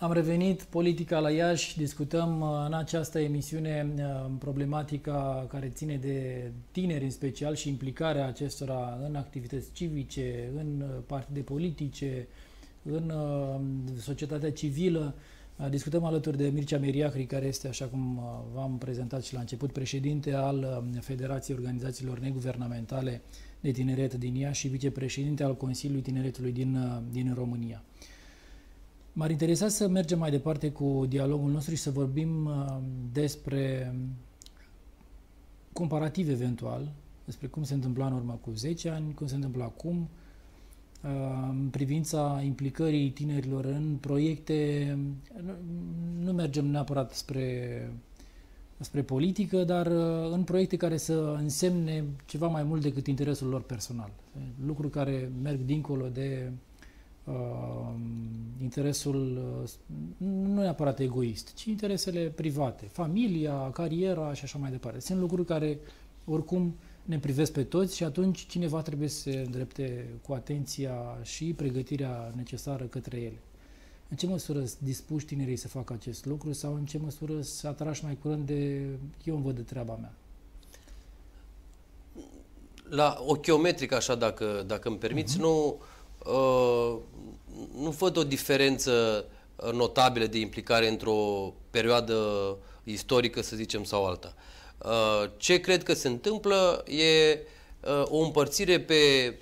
Am revenit politica la Iași, discutăm uh, în această emisiune uh, problematica care ține de tineri în special și implicarea acestora în activități civice, în uh, partide politice, în societatea civilă. Discutăm alături de Mircea Meriacri, care este, așa cum v-am prezentat și la început, președinte al Federației Organizațiilor Neguvernamentale de Tineret din Iași și vicepreședinte al Consiliului Tineretului din, din România. M-ar interesa să mergem mai departe cu dialogul nostru și să vorbim uh, despre um, comparativ eventual, despre cum se întâmpla în urmă cu 10 ani, cum se întâmplă acum, uh, în privința implicării tinerilor în proiecte, nu mergem neapărat spre, spre politică, dar uh, în proiecte care să însemne ceva mai mult decât interesul lor personal. Lucruri care merg dincolo de uh, interesul nu neapărat egoist, ci interesele private, familia, cariera și așa mai departe. Sunt lucruri care oricum ne privesc pe toți și atunci cineva trebuie să se îndrepte cu atenția și pregătirea necesară către ele. În ce măsură dispuși tinerii să facă acest lucru sau în ce măsură să atrași mai curând de eu îmi văd de treaba mea? La ochiometric, așa, dacă, dacă îmi permiți, uh-huh. nu Uh, nu văd o diferență notabilă de implicare într-o perioadă istorică, să zicem, sau alta. Uh, ce cred că se întâmplă e Uh, o împărțire pe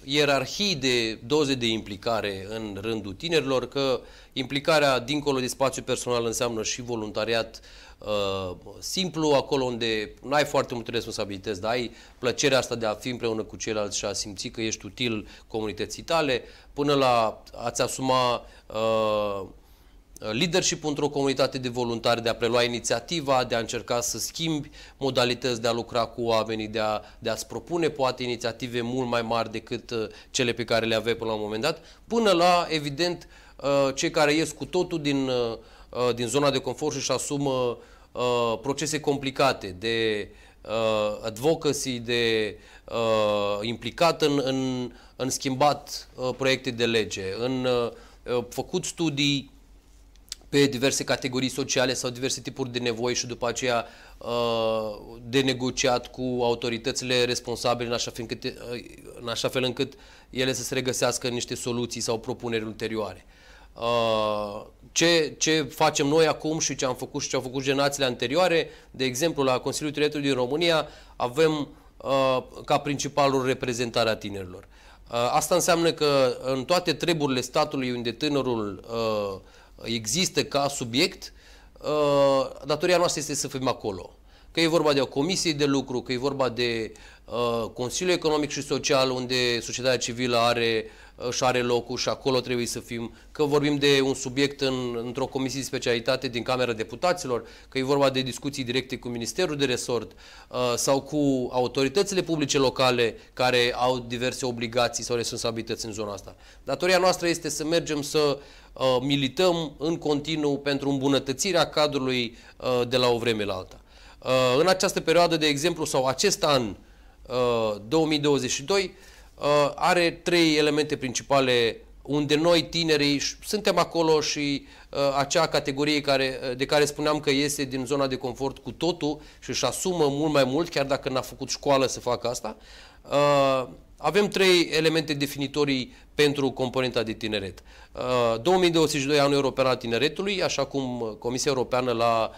ierarhii de doze de implicare în rândul tinerilor, că implicarea dincolo de spațiu personal înseamnă și voluntariat uh, simplu, acolo unde nu ai foarte multe responsabilități, dar ai plăcerea asta de a fi împreună cu ceilalți și a simți că ești util comunității tale, până la a-ți asuma uh, Uh, leadership într-o comunitate de voluntari, de a prelua inițiativa, de a încerca să schimbi modalități de a lucra cu oamenii, de, a, de a-ți propune poate inițiative mult mai mari decât uh, cele pe care le aveai până la un moment dat, până la, evident, uh, cei care ies cu totul din, din zona de confort și își asumă procese complicate de advocacy, de implicat în, în, în schimbat proiecte de lege, în făcut studii pe diverse categorii sociale sau diverse tipuri de nevoi și după aceea uh, de negociat cu autoritățile responsabile în așa, fel încât, uh, în așa fel încât ele să se regăsească niște soluții sau propuneri ulterioare. Uh, ce, ce facem noi acum și ce am făcut și ce au făcut generațiile anterioare, de exemplu la Consiliul Tineretului din România avem ca principalul reprezentarea tinerilor. Asta înseamnă că în toate treburile statului unde tânărul uh, există ca subiect, uh, datoria noastră este să fim acolo. Că e vorba de o comisie de lucru, că e vorba de uh, Consiliul Economic și Social, unde societatea civilă are și are locul și acolo trebuie să fim, că vorbim de un subiect în, într-o comisie de specialitate din Camera Deputaților, că e vorba de discuții directe cu Ministerul de Resort uh, sau cu autoritățile publice locale care au diverse obligații sau responsabilități în zona asta. Datoria noastră este să mergem să uh, Uh, milităm în continuu pentru îmbunătățirea cadrului uh, de la o vreme la alta. Uh, în această perioadă, de exemplu, sau acest an 2022, are trei elemente principale unde noi tinerii suntem acolo și uh, acea categorie care, de care spuneam că este din zona de confort cu totul și își asumă mult mai mult, chiar dacă n-a făcut școală să facă asta, uh, avem trei elemente definitorii pentru componenta de tineret. 2022 uh, anul european al tineretului, așa cum uh, Comisia Europeană uh,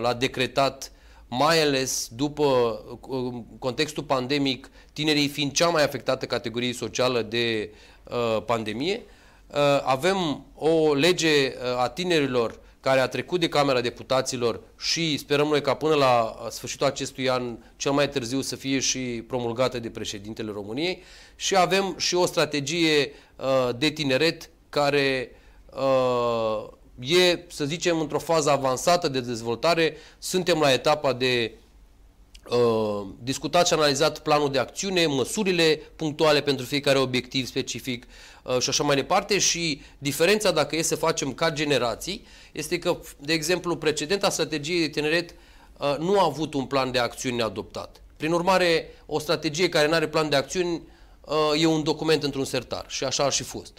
l-a decretat mai ales după contextul pandemic, tinerii fiind cea mai afectată categorie socială de pandemie. Avem o lege a tinerilor care a trecut de Camera Deputaților și sperăm noi ca până la uh, sfârșitul acestui an, cel mai târziu, să fie și promulgată de președintele României și avem și o strategie uh, de tineret care uh, e, să zicem, într-o fază avansată de dezvoltare. Suntem la etapa de Uh, discutat și analizat planul de acțiune, măsurile punctuale pentru fiecare obiectiv specific uh, și așa mai departe și diferența dacă e să facem ca generații este că, de exemplu, precedenta strategie de tineret uh, nu a avut un plan de acțiune adoptat. Prin urmare, o strategie care nu are plan de acțiuni e un document într-un sertar și așa a și fost.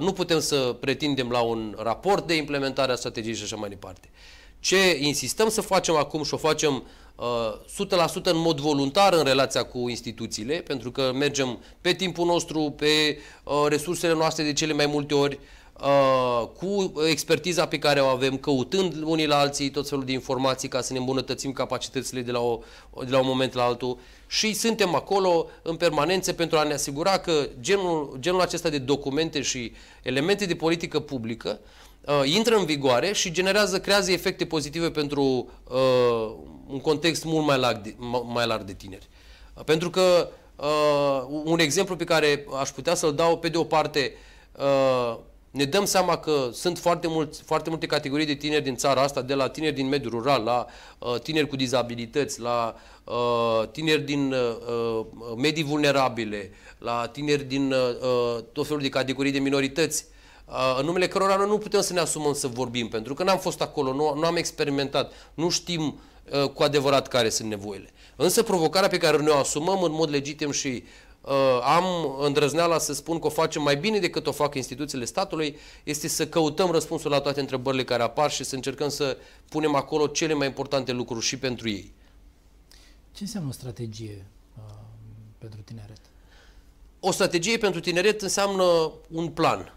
Nu putem să pretindem la un raport de implementare a strategiei și așa mai departe. Ce insistăm să facem acum și o facem uh, Uh, 100% în mod voluntar în relația cu instituțiile, pentru că mergem pe timpul nostru, pe uh, resursele noastre de cele mai multe ori, Uh, cu expertiza pe care o avem, căutând unii la alții tot felul de informații ca să ne îmbunătățim capacitățile de la, o, de la un moment la altul și suntem acolo în permanență pentru a ne asigura că genul, genul acesta de documente și elemente de politică publică uh, intră în vigoare și generează, creează efecte pozitive pentru uh, un context mult mai larg de, mai larg de tineri. Uh, pentru că uh, un exemplu pe care aș putea să-l dau, pe de o parte, uh, ne dăm seama că sunt foarte, mulți, foarte multe categorii de tineri din țara asta, de la tineri din mediul rural, la uh, tineri cu dizabilități, la uh, tineri din uh, uh medii vulnerabile, la tineri din uh, uh, tot felul de categorii de minorități, uh, în numele cărora noi nu putem să ne asumăm să vorbim, pentru că n-am fost acolo, nu, nu am experimentat, nu știm uh, cu adevărat care sunt nevoile. Însă provocarea pe care ne o asumăm în mod legitim și Uh, am îndrăzneala să spun că o facem mai bine decât o fac instituțiile statului, este să căutăm răspunsul la toate întrebările care apar și să încercăm să punem acolo cele mai importante lucruri și pentru ei. Ce înseamnă o strategie uh, pentru tineret? O strategie pentru tineret înseamnă un plan.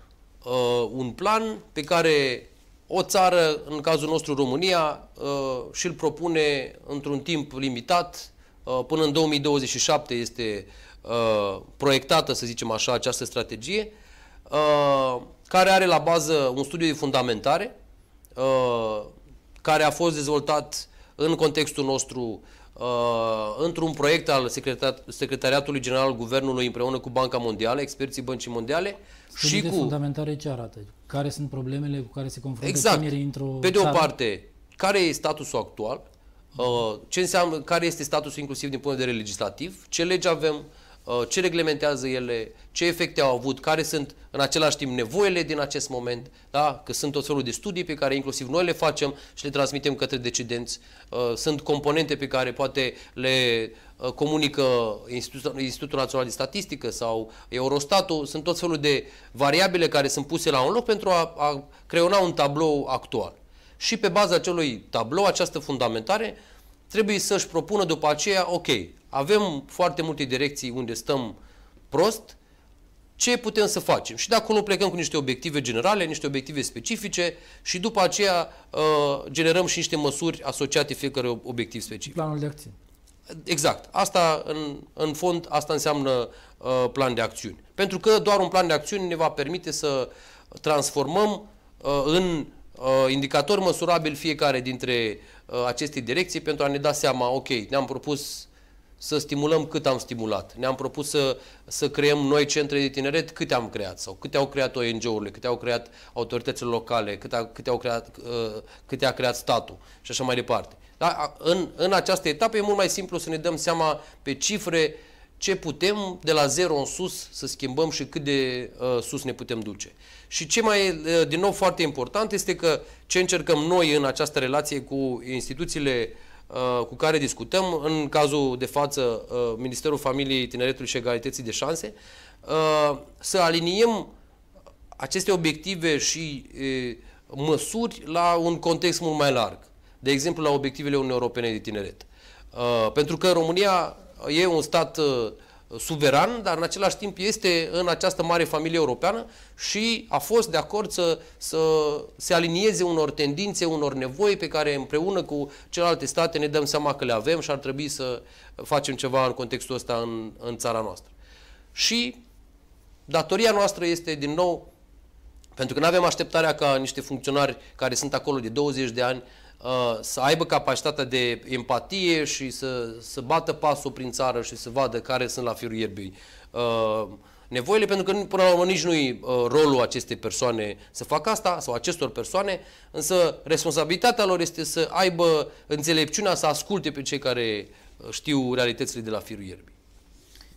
Uh, un plan pe care o țară, în cazul nostru România, uh, și-l propune într-un timp limitat, uh, până în 2027 este uh, Uh, proiectată, să zicem așa, această strategie, uh, care are la bază un studiu de fundamentare, uh, care a fost dezvoltat în contextul nostru uh, într-un proiect al Secretariatului General al Guvernului împreună cu Banca Mondială, experții Băncii Mondiale. Studiul și de cu... fundamentare ce arată? Care sunt problemele cu care se confruntă exact. tinerii într-o Pe de o țară? parte, care e statusul actual? Uh, ce înseamnă, care este statusul inclusiv din punct de vedere legislativ, ce legi avem, Uh, ce reglementează ele, ce efecte au avut, care sunt în același timp nevoile din acest moment, da? că sunt tot felul de studii pe care inclusiv noi le facem și le transmitem către decidenți, uh, sunt componente pe care poate le uh, comunică Institutul, Institutul Național de Statistică sau Eurostatul, sunt tot felul de variabile care sunt puse la un loc pentru a, a creona un tablou actual. Și pe baza acelui tablou, această fundamentare, trebuie să-și propună după aceea, ok, avem foarte multe direcții unde stăm prost, ce putem să facem? Și dacă nu plecăm cu niște obiective generale, niște obiective specifice și după aceea uh, generăm și niște măsuri asociate fiecare obiectiv specific. Planul de acțiune. Exact. Asta, în, în fond, asta înseamnă uh, plan de acțiuni. Pentru că doar un plan de acțiuni ne va permite să transformăm uh, în uh, indicator măsurabil fiecare dintre uh, aceste direcții pentru a ne da seama, ok, ne-am propus să stimulăm cât am stimulat. Ne-am propus să, să creăm noi centre de tineret, câte am creat sau câte au creat ONG-urile, câte au creat autoritățile locale, câte a, câte au creat, uh, câte a creat statul și așa mai departe. Dar În, în această etapă e mult mai simplu să ne dăm seama pe cifre ce putem de la zero în sus să schimbăm și cât de uh, sus ne putem duce. Și ce mai e, uh, din nou, foarte important este că ce încercăm noi în această relație cu instituțiile uh, Uh, cu care discutăm, în cazul de față uh, Ministerul Familiei, Tineretului și Egalității de Șanse, uh, să aliniem aceste obiective și măsuri la un context mult mai larg. De exemplu, la obiectivele Uniunii Europene de Tineret. Pentru că România e un stat suveran, dar în același timp este în această mare familie europeană și a fost de acord să, să se alinieze unor tendințe, unor nevoi pe care împreună cu celelalte state ne dăm seama că le avem și ar trebui să facem ceva în contextul ăsta în, în țara noastră. Și datoria noastră este din nou, pentru că nu avem așteptarea ca niște funcționari care sunt acolo de 20 de ani Uh, să aibă capacitatea de empatie și să, să bată pasul prin țară și să vadă care sunt la firul ierbii uh, nevoile, pentru că până la urmă nici nu-i uh, rolul acestei persoane să facă asta sau acestor persoane, însă responsabilitatea lor este să aibă înțelepciunea să asculte pe cei care știu realitățile de la firul ierbii.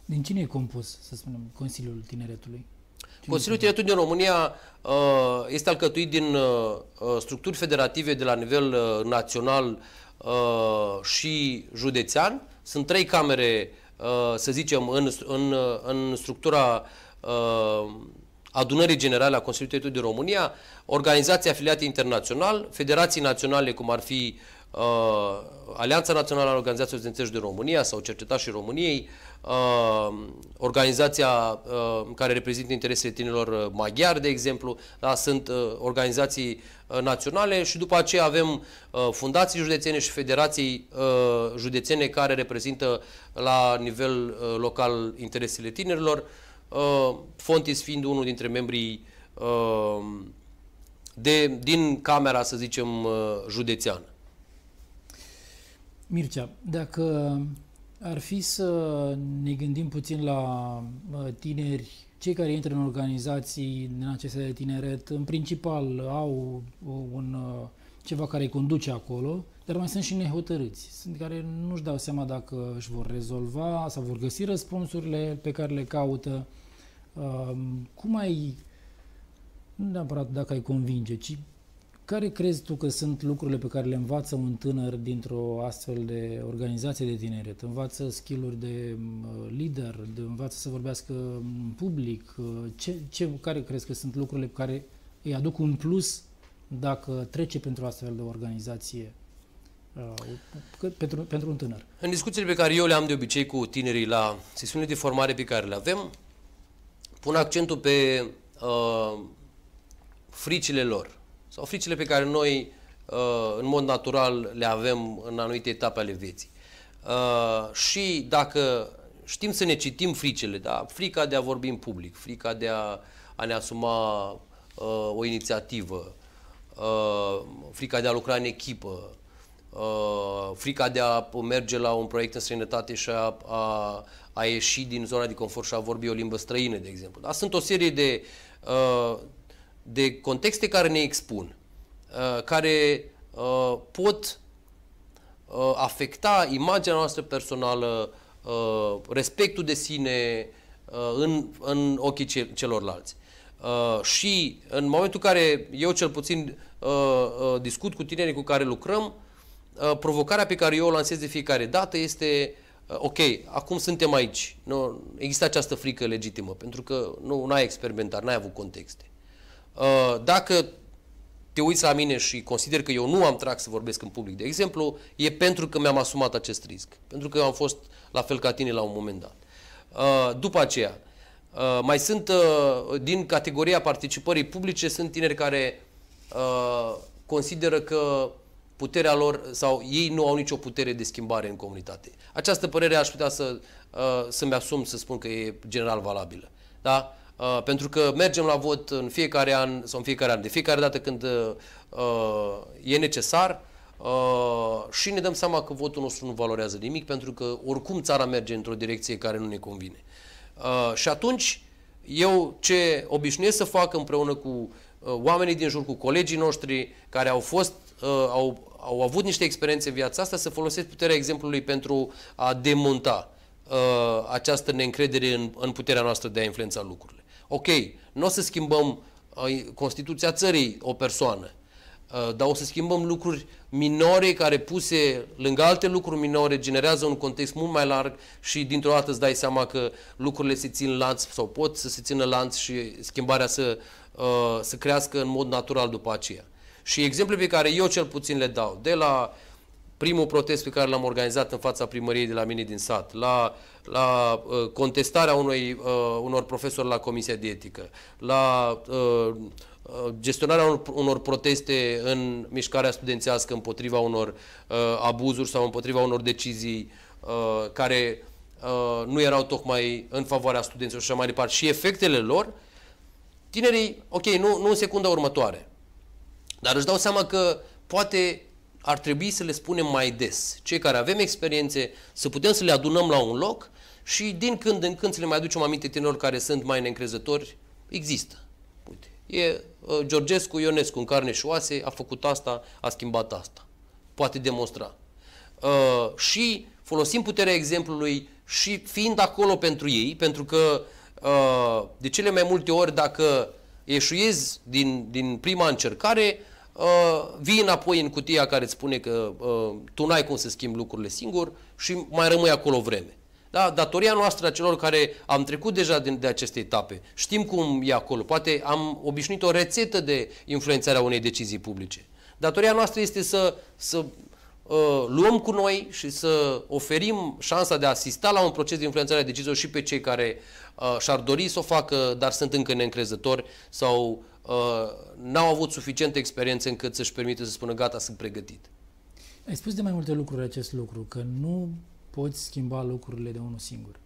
Din cine e compus, să spunem, Consiliul Tineretului? Consiliul Tineretului din România uh, este alcătuit din uh, uh, structuri federative de la nivel național și județean. Sunt trei camere, să zicem, în, în, în structura adunării generale a Consiliului Tineretului din România, organizații afiliate internațional, federații naționale cum ar fi uh, Alianța Națională a Organizațiilor Studențești de România sau Cercetașii României, uh, uh, organizația uh, care reprezintă interesele tinerilor uh, maghiari, de exemplu, da, sunt uh, organizații uh, naționale și după aceea avem uh, fundații județene și federații județene care reprezintă la nivel local interesele tinerilor, Fontis fiind unul dintre membrii de, din camera, să zicem, județeană. Mircea, dacă ar fi să ne gândim puțin la tineri, cei care intră în organizații din acestea de tineret, în principal au un, uh, ceva care îi conduce acolo, dar mai sunt și nehotărâți, sunt care nu-și dau seama dacă își vor rezolva sau vor găsi răspunsurile pe care le caută. Um, cum ai, nu neapărat dacă ai convinge, ci care crezi tu că sunt lucrurile pe care le învață un tânăr dintr-o astfel de organizație de tineret? Învață skill-uri de mm, lider, de învață să vorbească în public? Ce, ce, care crezi că sunt lucrurile pe care îi aduc un plus dacă trece pentru astfel de organizație uh, pentru, pentru un tânăr? În discuțiile pe care eu le am de obicei cu tinerii la sesiunile de formare pe care le avem, pun accentul pe uh, fricile lor sau fricile pe care noi uh, în mod natural le avem în anumite etape ale vieții. Uh, și dacă știm să ne citim fricele, da? frica de a vorbi în public, frica de a, a ne asuma uh, o inițiativă, frica de a lucra în echipă, frica de a merge la un proiect în străinătate și a, a, a ieși din zona de confort și a vorbi o limbă străină, de exemplu. Da? Sunt o serie de de contexte care ne expun, uh, care uh, pot uh, afecta imaginea noastră personală, respectul de sine în, în ochii celorlalți. Și în momentul în care eu cel puțin discut cu tinerii cu care lucrăm, provocarea pe care eu o lansez de fiecare dată este ok, acum suntem aici. Nu, există această frică legitimă, pentru că nu ai experimentat, n-ai avut contexte. Uh, dacă te uiți la mine și consider că eu nu am trac să vorbesc în public, de exemplu, e pentru că mi-am asumat acest risc. Pentru că am fost la fel ca tine la un moment dat. Uh, după aceea, uh, mai sunt din categoria participării publice, sunt tineri care consideră că puterea lor sau ei nu au nicio putere de schimbare în comunitate. Această părere aș putea să, să-mi asum să spun că e general valabilă. Da? Uh, pentru că mergem la vot în fiecare an sau în fiecare an, de fiecare dată când uh, uh, e necesar uh, și ne dăm seama că votul nostru nu valorează nimic pentru că oricum țara merge într-o direcție care nu ne convine. Uh, și atunci eu ce obișnuiesc să fac împreună cu uh, oamenii din jur, cu colegii noștri care au fost, uh, au, au avut niște experiențe în viața asta, să folosesc puterea exemplului pentru a demonta uh, această neîncredere în, în puterea noastră de a influența lucrurile ok, nu o să schimbăm uh, Constituția țării o persoană, uh, dar o să schimbăm lucruri minore care puse lângă alte lucruri minore generează un context mult mai larg și dintr-o dată îți dai seama că lucrurile se țin lanț sau pot să se țină lanț și schimbarea să, uh, să crească în mod natural după aceea. Și exemple pe care eu cel puțin le dau, de la uh, primul protest pe care l-am organizat în fața primăriei de la mine din sat, la, la uh, contestarea unui, uh, unor profesori la Comisia de Etică, la uh, uh, gestionarea unor, unor proteste în mișcarea studențească împotriva unor uh, abuzuri sau împotriva unor decizii uh, care uh, nu erau tocmai în favoarea studenților și așa mai departe și efectele lor, tinerii, ok, nu, nu în secunda următoare, dar își dau seama că poate ar trebui să le spunem mai des. Cei care avem experiențe, să putem să le adunăm la un loc și din când în când să le mai aducem aminte tinerilor care sunt mai neîncrezători, există. Uite, e uh, Georgescu Ionescu în carne și oase, a făcut asta, a schimbat asta. Poate demonstra. Uh, și folosim puterea exemplului și fiind acolo pentru ei, pentru că uh, de cele mai multe ori dacă eșuiezi din, din prima încercare, Uh, vii înapoi în cutia care îți spune că uh, tu n-ai cum să schimbi lucrurile singur și mai rămâi acolo vreme. Da? Datoria noastră a celor care am trecut deja din, de aceste etape, știm cum e acolo, poate am obișnuit o rețetă de influențarea unei decizii publice. Datoria noastră este să, să uh, luăm cu noi și să oferim șansa de a asista la un proces de influențare a deciziilor și pe cei care uh, și-ar dori să o facă, dar sunt încă neîncrezători sau Uh, n-au avut suficientă experiență încât să-și permite să spună gata, sunt pregătit. Ai spus de mai multe lucruri acest lucru, că nu poți schimba lucrurile de unul singur.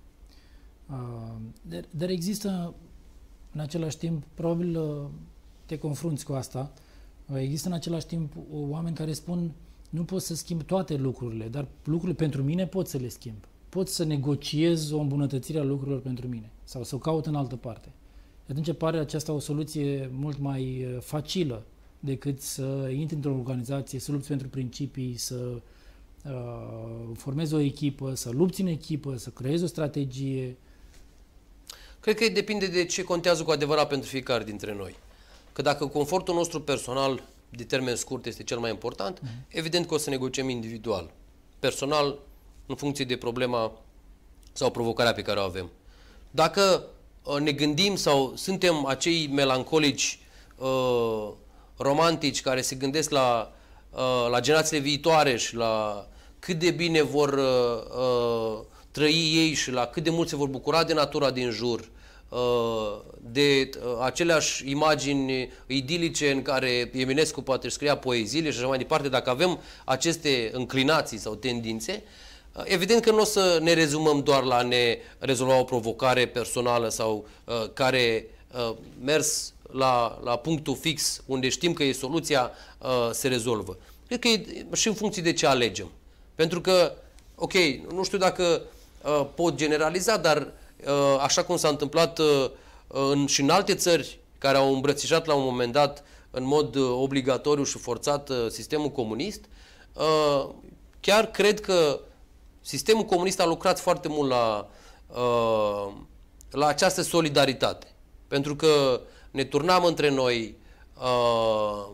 Uh, dar, dar există în același timp, probabil uh, te confrunți cu asta, există în același timp oameni care spun nu pot să schimb toate lucrurile, dar lucrurile pentru mine pot să le schimb. Pot să negociez o îmbunătățire a lucrurilor pentru mine sau să o caut în altă parte atunci pare aceasta o soluție mult mai uh, facilă decât să intri într-o organizație, să lupți pentru principii, să uh, formezi o echipă, să lupți în echipă, să creezi o strategie. Cred că depinde de ce contează cu adevărat pentru fiecare dintre noi. Că dacă confortul nostru personal de termen scurt este cel mai important, uh-huh. evident că o să negociem individual, personal, în funcție de problema sau provocarea pe care o avem. Dacă Uh, ne gândim sau suntem acei melancolici uh, romantici care se gândesc la, uh, la generațiile viitoare și la cât de bine vor uh, uh trăi ei și la cât de mult se vor bucura de natura din jur, uh, de aceleași imagini idilice în care Eminescu poate scria poeziile și așa mai departe, dacă avem aceste înclinații sau tendințe, uh, Uh, evident că nu o să ne rezumăm doar la ne rezolva o provocare personală sau uh, care uh, mers la, la punctul fix unde știm că e soluția, uh, se rezolvă. Cred că e și în funcție de ce alegem. Pentru că, ok, nu știu dacă uh, pot generaliza, dar uh, așa cum s-a întâmplat uh, în, și în alte țări care au îmbrățișat la un moment dat în mod uh, obligatoriu și forțat uh, sistemul comunist, chiar cred că Sistemul comunist a lucrat foarte mult la, uh, la această solidaritate. Pentru că ne turnam între noi, uh,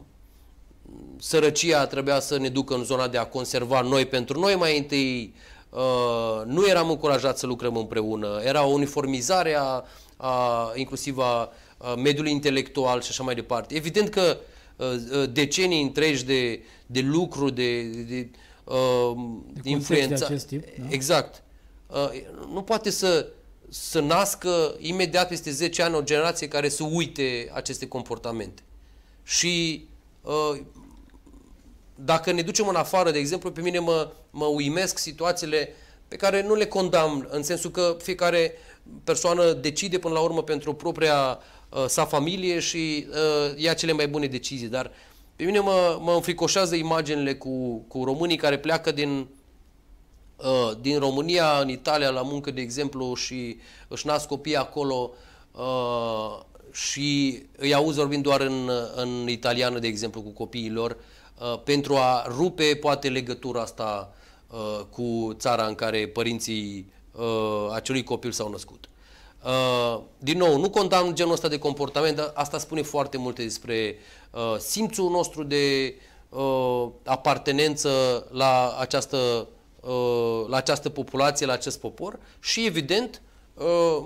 sărăcia trebuia să ne ducă în zona de a conserva noi pentru noi mai întâi, uh, nu eram încurajați să lucrăm împreună, era o uniformizare a, a, inclusiv a, a mediului intelectual și așa mai departe. Evident că uh, uh decenii întregi de, de lucru, de, de, uh, influența. De acest tip, da? Exact. Uh, nu poate să, să nască imediat peste 10 ani o generație care să uite aceste comportamente. Și uh, dacă ne ducem în afară, de exemplu, pe mine mă, mă uimesc situațiile pe care nu le condamn, în sensul că fiecare persoană decide până la urmă pentru propria uh, sa familie și uh, ia cele mai bune decizii, dar uh, pe mine mă, mă înfricoșează imaginile cu, cu românii care pleacă din, uh, din România în Italia la muncă, de exemplu, și își nasc copii acolo uh, și îi auzi vorbind doar în, în italiană, de exemplu, cu copiilor uh, pentru a rupe poate legătura asta uh, cu țara în care părinții uh, acelui copil s-au născut. Uh, din nou, nu condamn genul ăsta de comportament, dar asta spune foarte multe despre Uh, simțul nostru de uh, apartenență la această, uh, la această populație, la acest popor și, evident, uh,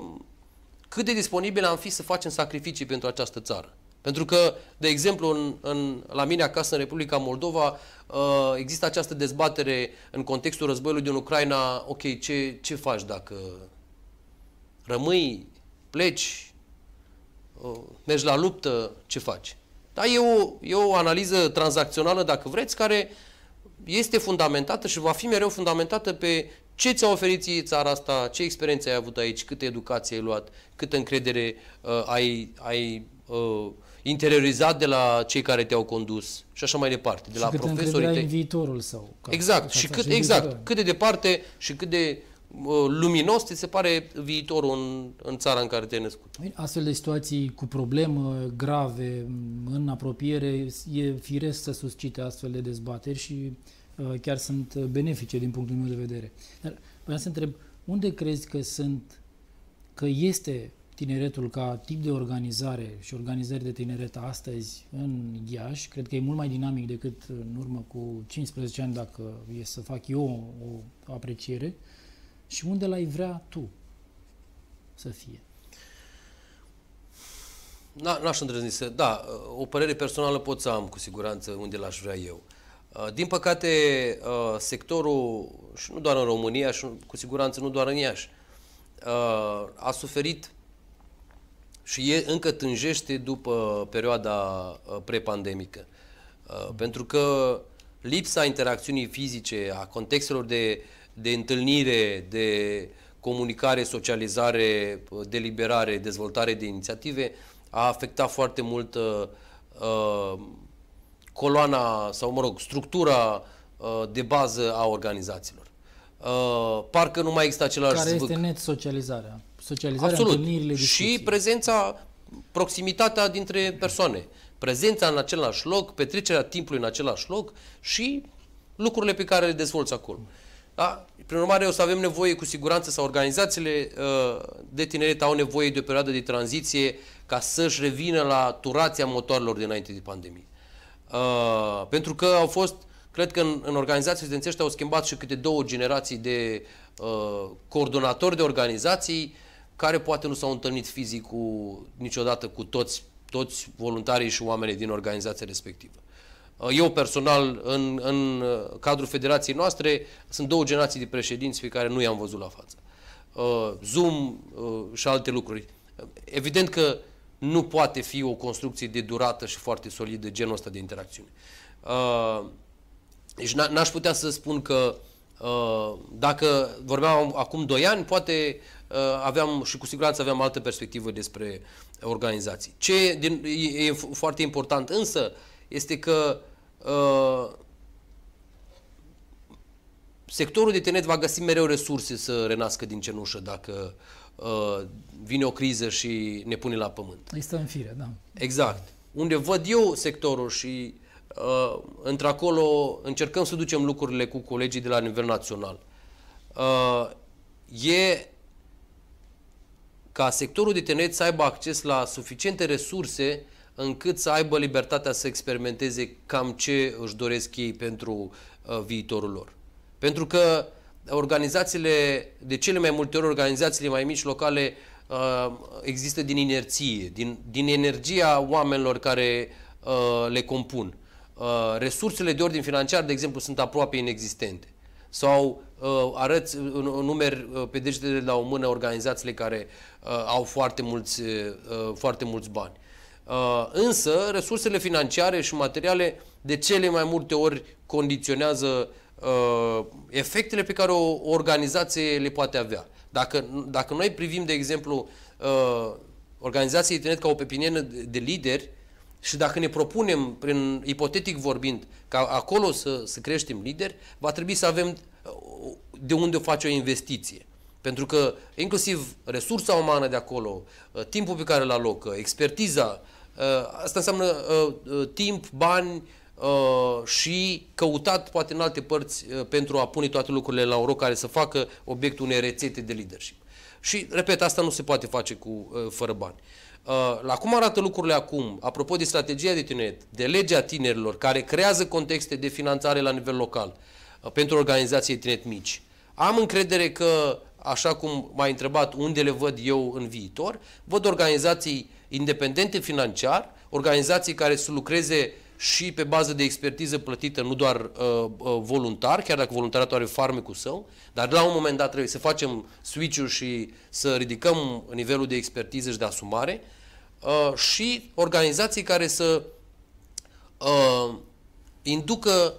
cât de disponibil am fi să facem sacrificii pentru această țară. Pentru că, de exemplu, în, în, la mine acasă, în Republica Moldova, uh, există această dezbatere în contextul războiului din Ucraina, ok, ce, ce faci dacă rămâi, pleci, uh, mergi la luptă, ce faci? Da, e o, e o analiză tranzacțională, dacă vreți, care este fundamentată și va fi mereu fundamentată pe ce ți-a oferit ție țara asta, ce experiență ai avut aici, câtă educație ai luat, câtă încredere uh, ai, ai uh, interiorizat de la cei care te-au condus și așa mai departe, de și la profesorii tăi. în viitorul său. Exact, și cât, exact, cât de departe și cât de luminos ți se pare viitorul în, în țara în care te-ai născut? Păi, astfel de situații cu probleme grave în apropiere e firesc să suscite astfel de dezbateri și uh, chiar sunt benefice din punctul meu de vedere. Dar vreau să întreb, unde crezi că sunt, că este tineretul ca tip de organizare și organizări de tineret astăzi în Iași, cred că e mult mai dinamic decât în urmă cu 15 ani, dacă e să fac eu o, o apreciere, uh, și unde l-ai vrea tu să fie. Na, n-aș îndrăzni să... Da, o părere personală pot să am cu siguranță unde l-aș vrea eu. Uh, din păcate, uh, sectorul, și nu doar în România, și cu siguranță nu doar în Iași, uh, a suferit și e, încă tânjește după perioada prepandemică. Pentru că lipsa interacțiunii fizice, a contextelor de uh, de întâlnire, de comunicare, socializare, deliberare, dezvoltare de inițiative, a afectat foarte mult uh, uh, coloana sau, mă rog, structura uh, de bază a organizațiilor. Uh, parcă nu mai există același Care zvâc. este net socializarea. Socializarea Absolut. întâlnirile, discuții. Și prezența, proximitatea dintre persoane. Prezența în același loc, petrecerea timpului în același loc și lucrurile pe care le dezvolți acolo. Uh, da? Prin urmare, o să avem nevoie cu siguranță sau organizațiile uh, de tineret au nevoie de o perioadă de tranziție ca să-și revină la turația motoarelor dinainte de pandemie. Uh, pentru că au fost, cred că în, în organizații studențești au schimbat și câte două generații de uh, coordonatori de organizații care poate nu s-au întâlnit fizic cu, niciodată cu toți, toți voluntarii și oamenii din organizația respectivă. Uh, eu personal, în, în uh, cadrul federației noastre, sunt două generații de președinți pe care nu i-am văzut la față. Uh, Zoom și alte lucruri. Evident că nu poate fi o construcție de durată și foarte solidă genul ăsta de interacțiune. Deci n-aș putea să spun că dacă vorbeam acum 2 ani, poate aveam și cu siguranță aveam altă perspectivă despre organizații. Ce e foarte important însă este că uh, sectorul de tenet va găsi mereu resurse să renască din cenușă dacă uh, vine o criză și ne pune la pământ. Este în fire, da. Exact. Unde văd eu sectorul și uh, într-acolo încercăm să ducem lucrurile cu colegii de la nivel național. Uh, e ca sectorul de tenet să aibă acces la suficiente resurse încât să aibă libertatea să experimenteze cam ce își doresc ei pentru uh, viitorul lor. Pentru că organizațiile, de cele mai multe ori organizațiile mai mici locale uh, există din inerție, din, din energia oamenilor care uh, le compun. Uh, resursele de ordin financiar, de exemplu, sunt aproape inexistente. Sau uh, arăți, numeri uh, pe degetele de la o mână organizațiile care uh, au foarte mulți, uh, foarte mulți bani. Uh, însă, resursele financiare și materiale de cele mai multe ori condiționează uh, efectele pe care o organizație le poate avea. Dacă, dacă noi privim, de exemplu, uh, organizația internet ca o pepinienă de lideri, și dacă ne propunem, prin ipotetic vorbind, ca acolo să, să creștem lideri, va trebui să avem de unde face o investiție. Pentru că inclusiv resursa umană de acolo, timpul pe care îl alocă, expertiza Uh, asta înseamnă uh, uh, timp, bani și căutat poate în alte părți pentru a pune toate lucrurile la un care să facă obiectul unei rețete de leadership. Și, repet, asta nu se poate face cu, fără bani. La cum arată lucrurile acum, apropo de strategia de tineret, de legea tinerilor, care creează contexte de finanțare la nivel local pentru organizații tineret mici, am încredere că, așa cum m-ai întrebat, unde le văd eu în viitor, văd organizații independente financiar, organizații care să lucreze și pe bază de expertiză plătită, nu doar uh, uh, voluntar, chiar dacă voluntariatul are farmecul său, dar la un moment dat trebuie să facem switch-ul și să ridicăm nivelul de expertiză și de asumare uh, și organizații care să uh, inducă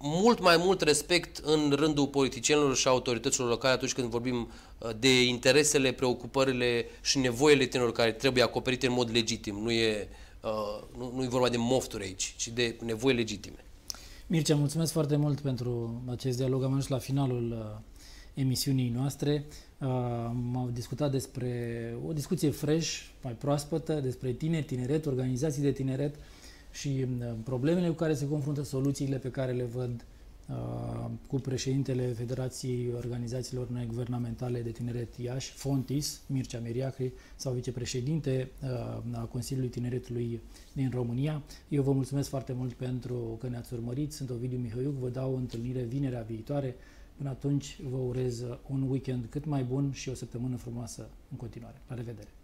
mult mai mult respect în rândul politicienilor și autorităților locale atunci când vorbim uh, de interesele, preocupările și nevoile tinerilor care trebuie acoperite în mod legitim. Nu e, uh, nu, nu e vorba de mofturi aici, ci de nevoi legitime. Mircea, mulțumesc foarte mult pentru acest dialog. Am ajuns la finalul uh, emisiunii noastre. Am discutat despre o discuție fresh, mai proaspătă, despre tineri, tineret, organizații de tineret, și uh, problemele cu care se confruntă, soluțiile pe care le văd uh, cu președintele Federației Organizațiilor Neguvernamentale de Tineret Iași, Fontis, Mircea Meriacri, sau vicepreședinte uh, a Consiliului Tineretului din România. Eu vă mulțumesc foarte mult pentru că ne-ați urmărit. Sunt Ovidiu Mihăiuc, vă dau o întâlnire vinerea viitoare. Până atunci vă urez un weekend cât mai bun și o săptămână frumoasă în continuare. La revedere!